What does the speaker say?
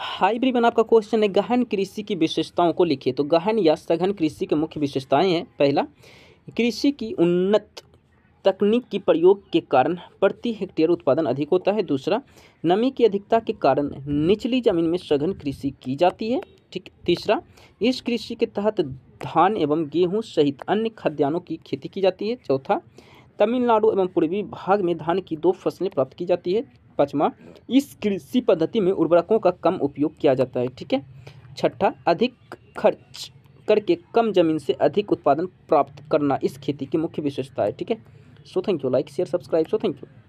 हाईब्रिवन आपका क्वेश्चन है गहन कृषि की विशेषताओं को लिखिए तो गहन या सघन कृषि के मुख्य विशेषताएं हैं पहला कृषि की उन्नत तकनीक की प्रयोग के कारण प्रति हेक्टेयर उत्पादन अधिक होता है दूसरा नमी की अधिकता के कारण निचली जमीन में सघन कृषि की जाती है ठीक तीसरा इस कृषि के तहत धान एवं गेहूँ सहित अन्य खाद्यान्नों की खेती की जाती है चौथा तमिलनाडु एवं पूर्वी भाग में धान की दो फसलें प्राप्त की जाती है पचमा इस कृषि पद्धति में उर्वरकों का कम उपयोग किया जाता है ठीक है छठा अधिक खर्च करके कम जमीन से अधिक उत्पादन प्राप्त करना इस खेती की मुख्य विशेषता है ठीक है so thank you like share subscribe so thank you